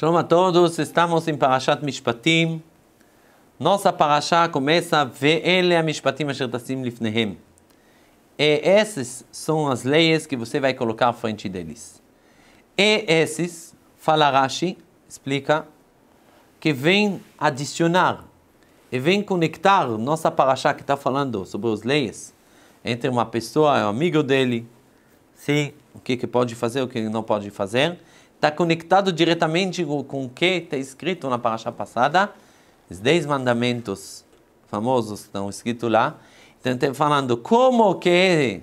Shalom a todos, estamos em Parashat Mishpatim. Nossa Parashá começa Ve'ele a Mishpatim Asher Tassim Lifnehem. E essas são as leis que você vai colocar à frente deles. E esses, fala Rashi, explica, que vem adicionar e vem conectar nossa Parashá que está falando sobre as leis entre uma pessoa, um amigo dele, sim, o que, que pode fazer, o que não pode fazer, está conectado diretamente com o que está escrito na paraxá passada, os dez mandamentos famosos estão escritos lá. Então, está falando como que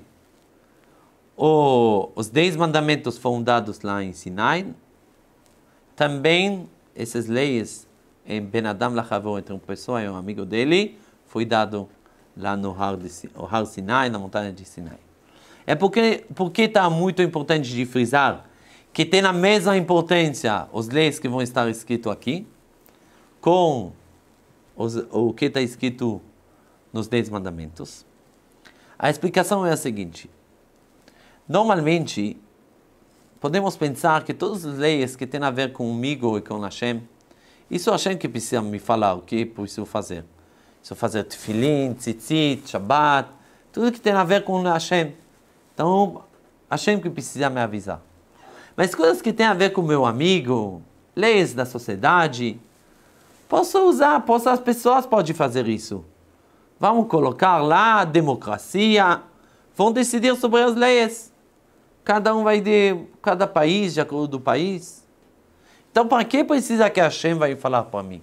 o, os dez mandamentos foram dados lá em Sinai, também essas leis em eh, Ben Adam Lachavon, entre uma pessoa e um amigo dele, foi dado lá no Har, de, Har Sinai, na montanha de Sinai. É porque está muito importante de frisar que tem a mesma importância os leis que vão estar escritos aqui, com os, o que está escrito nos Dez Mandamentos. A explicação é a seguinte: normalmente, podemos pensar que todas as leis que têm a ver comigo e com Hashem, isso é Hashem que precisa me falar o que preciso fazer. Preciso fazer tefilim, tzitzit, Shabat, tudo que tem a ver com Hashem. Então, Hashem que precisa me avisar. Mas coisas que têm a ver com meu amigo, leis da sociedade, posso usar, posso, as pessoas podem fazer isso. Vamos colocar lá democracia, vão decidir sobre as leis. Cada um vai de cada país, de acordo do país. Então, para que precisa que a Hashem vai falar para mim?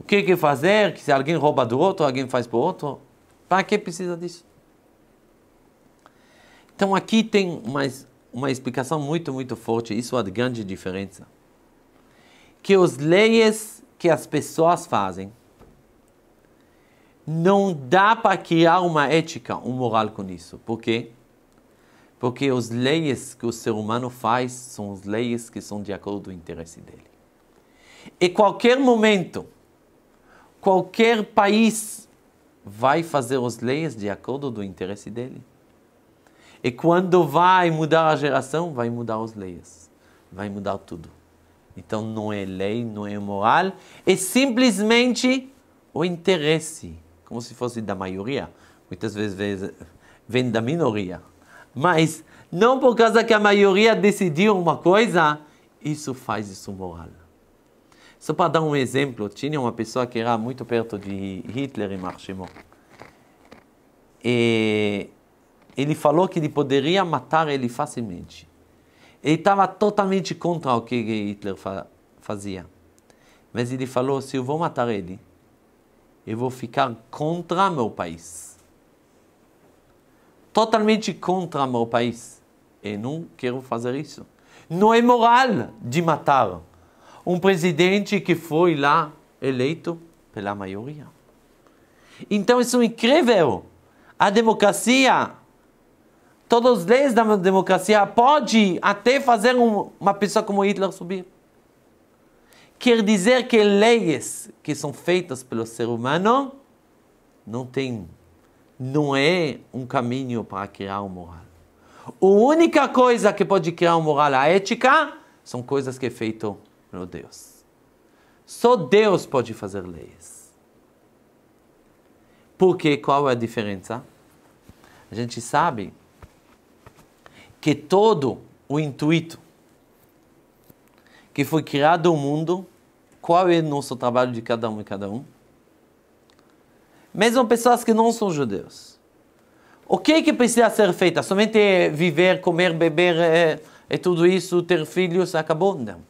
O que, que fazer? Que se alguém rouba do outro, alguém faz para o outro? Para que precisa disso? Então, aqui tem mais uma explicação muito, muito forte. Isso é a grande diferença. Que as leis que as pessoas fazem não dá para criar uma ética, um moral com isso. Por quê? Porque as leis que o ser humano faz são as leis que são de acordo com o interesse dele. E qualquer momento, qualquer país vai fazer as leis de acordo com o interesse dele. E quando vai mudar a geração, vai mudar as leis, vai mudar tudo. Então não é lei, não é moral, é simplesmente o interesse, como se fosse da maioria. Muitas vezes vem da minoria. Mas não por causa que a maioria decidiu uma coisa, isso faz isso moral. Só para dar um exemplo, tinha uma pessoa que era muito perto de Hitler e Marchemont. E ele falou que ele poderia matar ele facilmente. Ele estava totalmente contra o que Hitler fa fazia. Mas ele falou: se eu vou matar ele, eu vou ficar contra meu país. Totalmente contra meu país. Eu não quero fazer isso. Não é moral de matar um presidente que foi lá eleito pela maioria. Então isso é incrível. A democracia todas as leis da democracia, pode até fazer um, uma pessoa como Hitler subir. Quer dizer que leis que são feitas pelo ser humano não tem, não é um caminho para criar uma moral. A única coisa que pode criar uma moral, a ética, são coisas que é feito pelo Deus. Só Deus pode fazer leis. Porque qual é a diferença? A gente sabe que todo o intuito que foi criado o mundo, qual é o nosso trabalho de cada um e cada um? Mesmo pessoas que não são judeus. O que é que precisa ser feito? Somente viver, comer, beber é, é tudo isso, ter filhos, acabou? Não.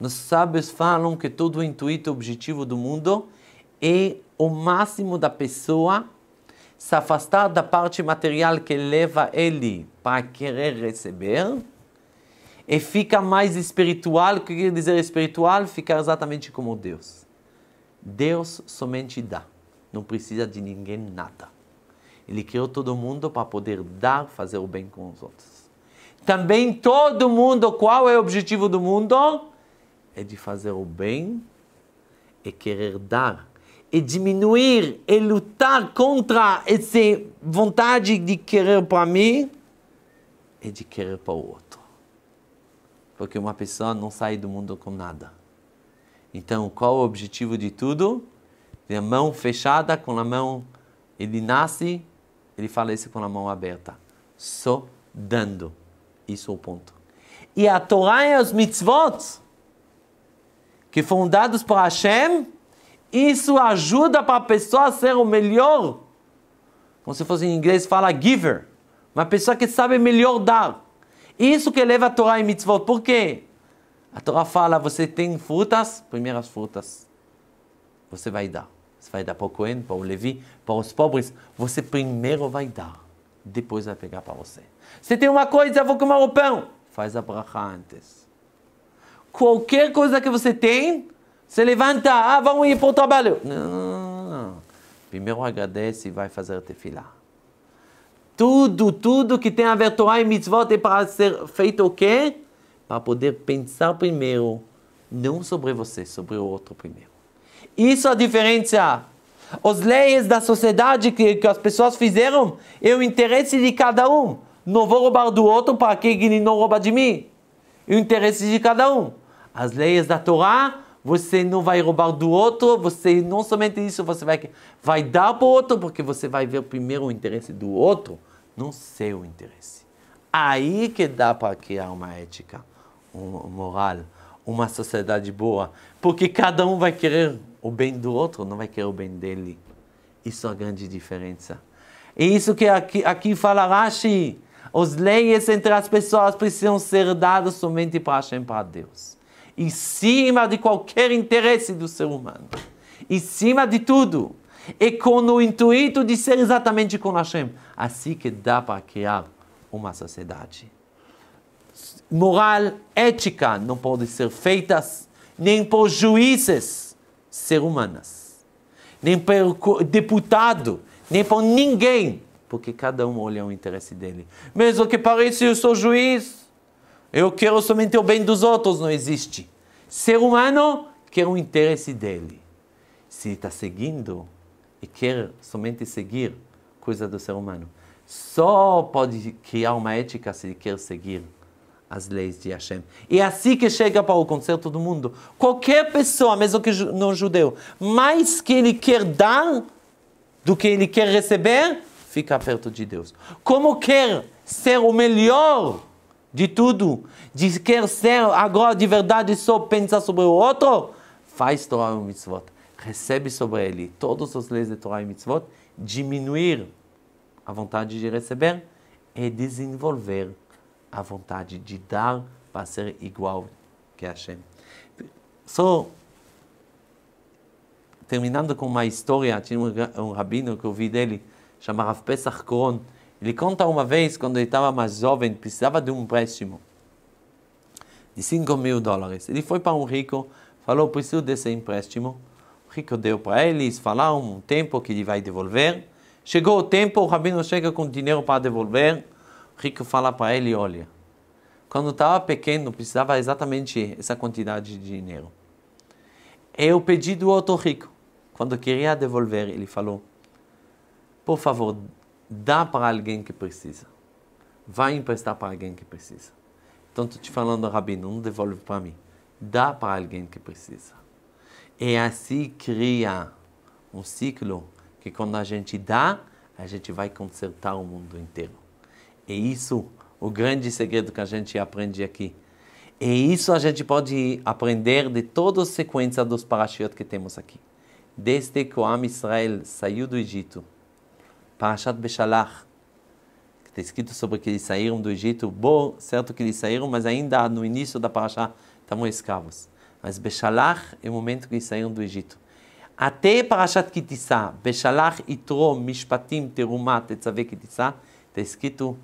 Nos sábios falam que todo o intuito, objetivo do mundo é o máximo da pessoa se afastar da parte material que leva ele para querer receber e fica mais espiritual. O que quer dizer espiritual? Ficar exatamente como Deus. Deus somente dá, não precisa de ninguém nada. Ele criou todo mundo para poder dar, fazer o bem com os outros. Também todo mundo, qual é o objetivo do mundo? É de fazer o bem e querer dar e diminuir e lutar contra essa vontade de querer para mim e de querer para o outro. Porque uma pessoa não sai do mundo com nada. Então, qual o objetivo de tudo? De a mão fechada com a mão, ele nasce, ele falece com a mão aberta. Só dando. Isso é o ponto. E a Torá e os mitzvot, que foram dados por Hashem, isso ajuda para a pessoa a ser o melhor. Como se fosse em inglês, fala giver. Uma pessoa que sabe melhor dar. Isso que leva a Torá e mitzvot. Por quê? A Torá fala, você tem frutas, primeiras frutas. Você vai dar. Você vai dar para o Cohen, para o Levi, para os pobres. Você primeiro vai dar. Depois vai pegar para você. Se tem uma coisa, vou comer o pão. Faz a bracha antes. Qualquer coisa que você tem, se levanta, ah, vamos ir para o trabalho. Não, não, Primeiro agradece e vai fazer tefilá. Tudo, tudo que tem a ver Torah e mitzvot é para ser feito o quê? Para poder pensar primeiro, não sobre você, sobre o outro primeiro. Isso é a diferença. As leis da sociedade que, que as pessoas fizeram é o interesse de cada um. Não vou roubar do outro para que ele não rouba de mim. É o interesse de cada um. As leis da Torá você não vai roubar do outro, você não somente isso, você vai, vai dar para o outro, porque você vai ver primeiro o interesse do outro, não seu interesse. Aí que dá para criar uma ética, uma moral, uma sociedade boa, porque cada um vai querer o bem do outro, não vai querer o bem dele. Isso é a grande diferença. É isso que aqui, aqui fala Rashi. As leis entre as pessoas precisam ser dadas somente para Hashem, para Deus em cima de qualquer interesse do ser humano, em cima de tudo, e com o intuito de ser exatamente com Hashem. Assim que dá para criar uma sociedade. Moral, ética não pode ser feitas nem por juízes ser humanas, nem por deputado, nem por ninguém, porque cada um olha o interesse dele. Mesmo que pareça eu sou juiz, eu quero somente o bem dos outros, não existe. Ser humano quer o interesse dele. Se está seguindo e quer somente seguir, coisa do ser humano. Só pode criar uma ética se ele quer seguir as leis de Hashem. E é assim que chega para o concerto do mundo. Qualquer pessoa, mesmo que não judeu, mais que ele quer dar do que ele quer receber, fica perto de Deus. Como quer ser o melhor de tudo, de quer ser agora de verdade só pensar sobre o outro, faz Torah e Mitzvot. Recebe sobre ele todas as leis de Torah e Mitzvot, diminuir a vontade de receber e desenvolver a vontade de dar para ser igual que Hashem. Só terminando com uma história, tinha um rabino que eu ouvi dele, chamado Pesach Kron, ele conta uma vez, quando ele estava mais jovem, precisava de um empréstimo de 5 mil dólares. Ele foi para um rico, falou, preciso desse empréstimo. O rico deu para eles, falaram um tempo que ele vai devolver. Chegou o tempo, o rabino chega com dinheiro para devolver. O rico fala para ele, olha, quando estava pequeno, precisava exatamente essa quantidade de dinheiro. Eu pedi do outro rico. Quando queria devolver, ele falou, por favor, Dá para alguém que precisa. Vai emprestar para alguém que precisa. Então, estou te falando, Rabino, não devolve para mim. Dá para alguém que precisa. E é assim cria um ciclo que quando a gente dá, a gente vai consertar o mundo inteiro. É isso o grande segredo que a gente aprende aqui. E é isso a gente pode aprender de toda a sequência dos parashiot que temos aqui. Desde que o Am Israel saiu do Egito, Parashat Beshalach, que está escrito sobre que eles saíram do Egito, bom, certo que eles saíram, mas ainda no início da Parashat estavam escravos. Mas Beshalach é o momento que eles saíram do Egito. Até Parashat Kitissá, Beshalach, itro Mishpatim, Terumat, Tetzaveh Kitissá, está escrito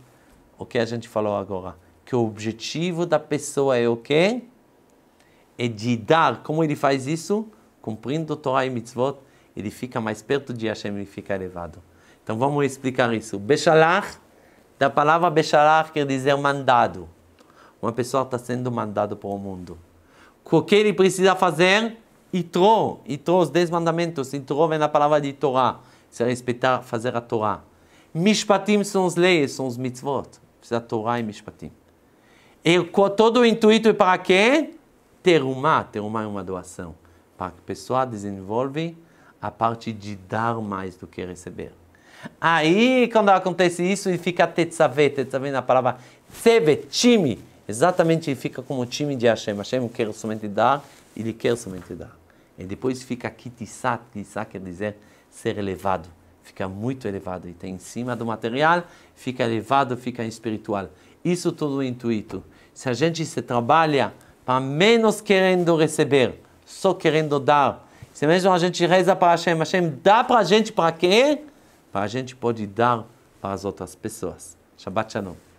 o que a gente falou agora. Que o objetivo da pessoa é o quê? É de dar. Como ele faz isso? Cumprindo Torah e Mitzvot, ele fica mais perto de Hashem, ele fica elevado. Então vamos explicar isso. Bechalach, da palavra Bechalach quer dizer mandado. Uma pessoa está sendo mandada para o mundo. O que ele precisa fazer? Itro, itro os dez mandamentos. Itro vem na palavra de Torá. Se respeitar, fazer a Torá. Mishpatim são as leis, são os mitzvot. Precisa Torá e Mishpatim. E todo o intuito é para quê? Terumá. Terumá é uma doação. Para que a pessoa desenvolva a parte de dar mais do que receber. Aí, quando acontece isso, e fica tetzavê, tetzavê na palavra tseve, time. Exatamente, fica como time de Hashem. Hashem quer somente dar, ele quer somente dar. E depois fica kitisat, kitisat quer dizer ser elevado. Fica muito elevado. E está em cima do material, fica elevado, fica espiritual. Isso tudo é intuito. Se a gente se trabalha para menos querendo receber, só querendo dar. Se mesmo a gente reza para Hashem, Hashem dá para a gente para quê? para a gente poder dar para as outras pessoas. Shabbat Shalom.